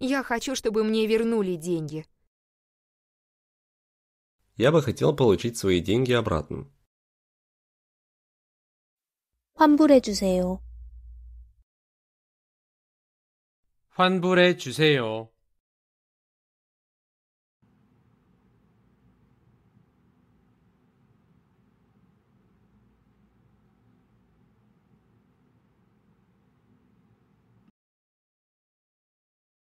Я хочу, чтобы мне вернули деньги. Я бы хотел получить свои деньги обратно. 환불해 주세요. 환불해 주세요.